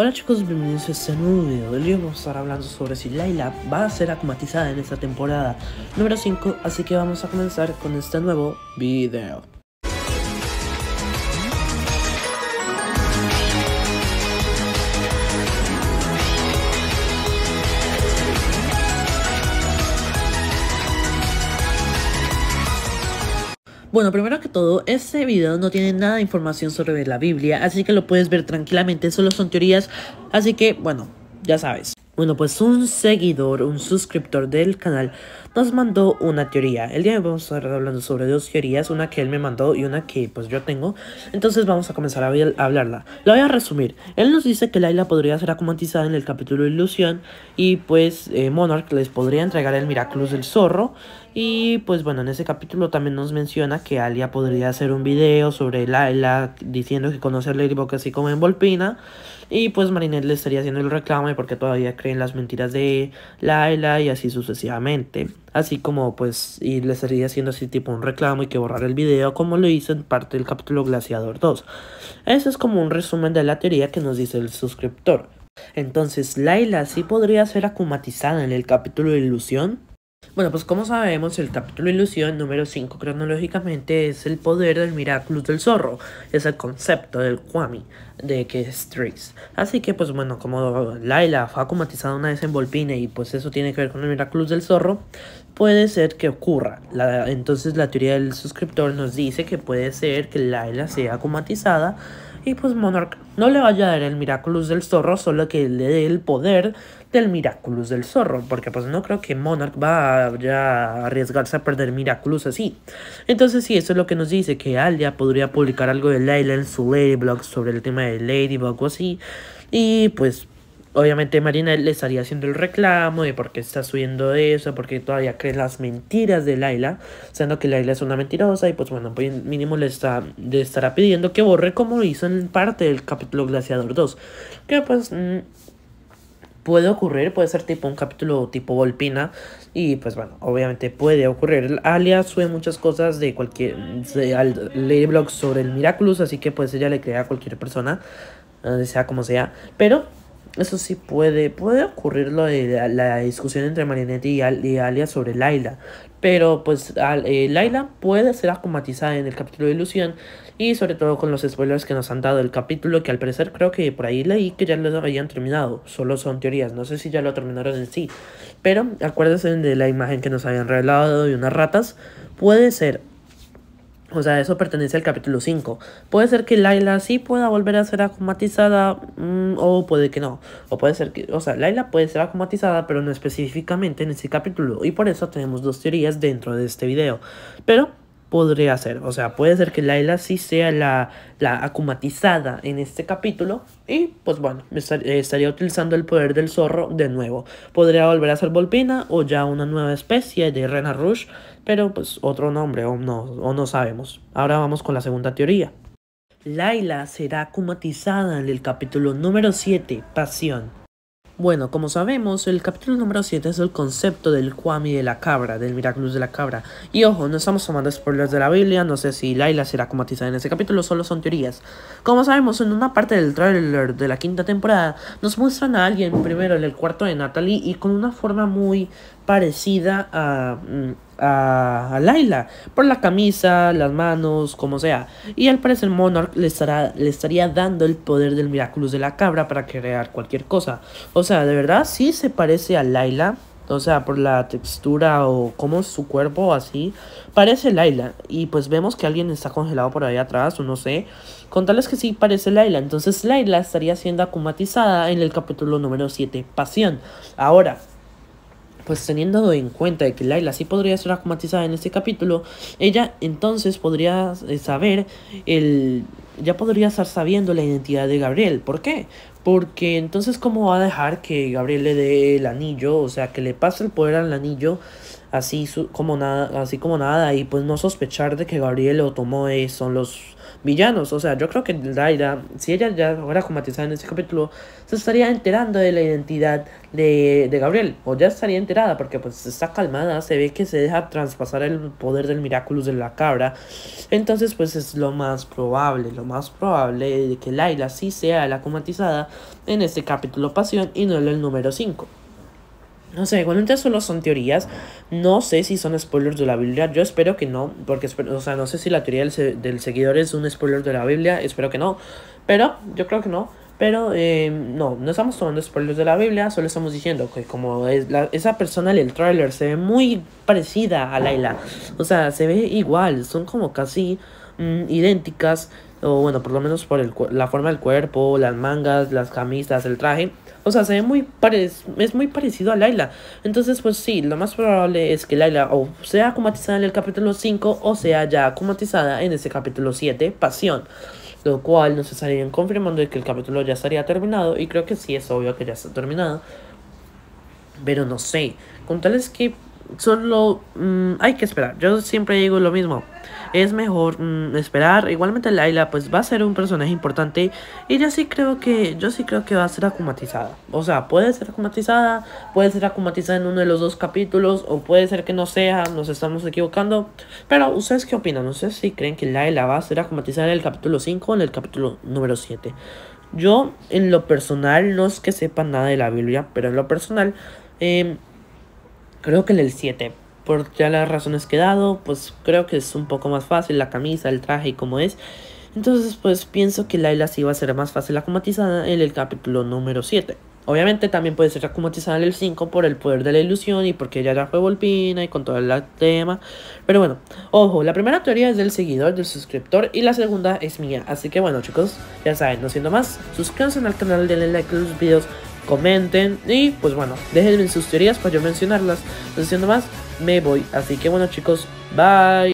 Hola chicos, bienvenidos a este nuevo video. Hoy vamos a estar hablando sobre si Layla va a ser acumatizada en esta temporada número 5, así que vamos a comenzar con este nuevo video. Bueno, primero que todo, este video no tiene nada de información sobre la Biblia, así que lo puedes ver tranquilamente, solo son teorías, así que bueno, ya sabes. Bueno, pues un seguidor, un suscriptor del canal nos mandó una teoría. El día de hoy vamos a estar hablando sobre dos teorías, una que él me mandó y una que pues yo tengo. Entonces vamos a comenzar a hablarla. La voy a resumir. Él nos dice que Laila podría ser acomantizada en el capítulo Ilusión y pues eh, Monarch les podría entregar el Miraculous del Zorro y pues bueno, en ese capítulo también nos menciona que Alia podría hacer un video sobre Laila diciendo que conoce a Ladybug así como en Volpina. Y pues Marinette le estaría haciendo el reclamo porque todavía creen las mentiras de Laila y así sucesivamente. Así como pues, y le estaría haciendo así tipo un reclamo y que borrar el video como lo hizo en parte del capítulo Glaciador 2. Eso es como un resumen de la teoría que nos dice el suscriptor. Entonces, Laila sí podría ser acumatizada en el capítulo de Ilusión. Bueno, pues como sabemos, el capítulo Ilusión número 5 cronológicamente es el poder del Miraculous del Zorro, es el concepto del Kwami de que es Strix Así que pues bueno, como Laila fue acumatizada una vez en Volpine y pues eso tiene que ver con el Miraculous del Zorro, puede ser que ocurra. entonces la teoría del suscriptor nos dice que puede ser que Laila sea acumatizada y pues Monarch no le vaya a dar el Miraculous del Zorro, solo que le dé el poder del Miraculous del Zorro, porque pues no creo que Monarch vaya a arriesgarse a perder Miraculous así. Entonces sí, eso es lo que nos dice, que Alia podría publicar algo de Layla en su Ladyblog sobre el tema de Ladybug o así, y pues obviamente Marina le estaría haciendo el reclamo de por qué está subiendo eso, porque todavía cree las mentiras de Laila, siendo que Laila es una mentirosa y pues bueno, pues mínimo le, está, le estará pidiendo que borre como hizo en parte del capítulo Glaciador 2, que pues mm, puede ocurrir, puede ser tipo un capítulo tipo Volpina y pues bueno, obviamente puede ocurrir. Alias sube muchas cosas de cualquier al, lee blogs sobre el Miraculous, así que pues ella le crea a cualquier persona, eh, sea como sea, pero eso sí puede, puede ocurrir lo de la, discusión entre Marinette y, Alia sobre Laila. Pero pues eh, Laila puede ser acomatizada en el capítulo de ilusión. y sobre todo con los spoilers que nos han dado el capítulo que al parecer creo que por ahí leí que ya lo habían terminado. Solo son teorías, no sé si ya lo terminaron en sí. Pero acuérdense de la imagen que nos habían revelado de unas ratas. Puede ser o sea, eso pertenece al capítulo 5. Puede ser que Laila sí pueda volver a ser acomatizada mm, o puede que no. O puede ser que, o sea, Laila puede ser acomatizada, pero no específicamente en ese capítulo. Y por eso tenemos dos teorías dentro de este video. Pero podría ser. O sea, puede ser que Laila sí sea la, la acumatizada en este capítulo. Y pues bueno, eh, estaría utilizando el poder del zorro de nuevo. Podría volver a ser Volpina o ya una nueva especie de Rena Rush. Pero pues otro nombre o no, o no sabemos. Ahora vamos con la segunda teoría. Laila será acumatizada en el capítulo número 7, Pasión. Bueno, como sabemos, el capítulo número 7 es el concepto del Kwami de la cabra, del milagro de la cabra. Y ojo, no estamos tomando spoilers de la Biblia, no sé si Laila será comatizada en ese capítulo, solo son teorías. Como sabemos, en una parte del tráiler de la quinta temporada, nos muestran a alguien primero en el cuarto de Natalie y con una forma muy parecida mm, a, a, Laila por la camisa, las manos, como sea. Y al parecer Monarch le, estará, le estaría dando el poder del Miraculous de la cabra para crear cualquier cosa. O sea, de verdad sí se parece a Laila. O sea, por la textura o cómo su cuerpo así. Parece Laila. Y pues vemos que alguien está congelado por ahí atrás o no sé. Con es que sí parece Laila. Entonces Laila estaría siendo acumatizada en el capítulo número 7. Pasión. Ahora, pues teniendo en cuenta que Laila sí podría ser acumatizada en este capítulo, ella entonces podría eh, saber el ya podría estar sabiendo la identidad de Gabriel. ¿Por qué? Porque entonces cómo va a dejar que Gabriel le dé el anillo, o sea, que le pase el poder al anillo así como nada, así como nada y pues no sospechar de que Gabriel lo tomó eh, son los villanos. O sea, yo creo que Laila, si ella ya fuera comatizada en este capítulo, se estaría enterando de la identidad de, Gabriel. O ya estaría enterada, porque pues está calmada, se ve que se deja traspasar el poder del Miraculous de la cabra. Entonces, pues es lo más probable, lo más probable de que Laila sí sea la comatizada en este capítulo Pasión y no en el número 5 sé, bueno, igualmente solo son teorías. No sé si son spoilers de la Biblia. Yo espero que no. Porque, o sea, no sé si la teoría del, seguidor es un spoiler de la Biblia. Espero que no. Pero, yo creo que no. Pero, em, no, no estamos tomando spoilers de la Biblia. Solo estamos diciendo que como esa persona en el tráiler se ve muy parecida a Laila. O sea, se ve igual. Son como casi mm, idénticas o bueno, por lo menos por el, la forma del cuerpo, las mangas, las camisas, el traje. O sea, se ve muy es muy parecido a Laila. Entonces, pues sí, lo más probable es que Laila o sea acumatizada en el capítulo 5 o sea ya acumatizada en ese capítulo 7, Pasión. Lo cual nos estarían confirmando de que el capítulo ya estaría terminado y creo que sí es obvio que ya está terminado. Pero no sé, con tal es que solo mm, hay que esperar. Yo siempre digo lo mismo. Es mejor mm, esperar. Igualmente Laila pues va a ser un personaje importante y yo sí creo que yo sí creo que va a ser acumatizada. O sea, puede ser acumatizada, puede ser acumatizada en uno de los dos capítulos o puede ser que no sea, nos estamos equivocando. Pero ustedes qué opinan? No sé si creen que Laila va a ser acumatizada en el capítulo 5 o en el capítulo número 7? Yo en lo personal no es que sepa nada de la Biblia, pero en lo personal eh, Creo que en el 7. Por ya las razones que he dado, pues creo que es un poco más fácil la camisa, el traje y cómo es. Entonces, pues pienso que Laila sí va a ser más fácil acumatizada en el capítulo número 7. Obviamente también puede ser acumatizada en el 5 por el poder de la ilusión y porque ella ya fue volpina y con todo el tema. Pero bueno, ojo, la primera teoría es del seguidor, del suscriptor y la segunda es mía. Así que bueno chicos, ya saben, no siendo más, suscríbanse al canal, denle like a los videos, comenten y pues bueno, déjenme sus teorías para yo mencionarlas. No siendo más, me voy. Así que bueno chicos, bye.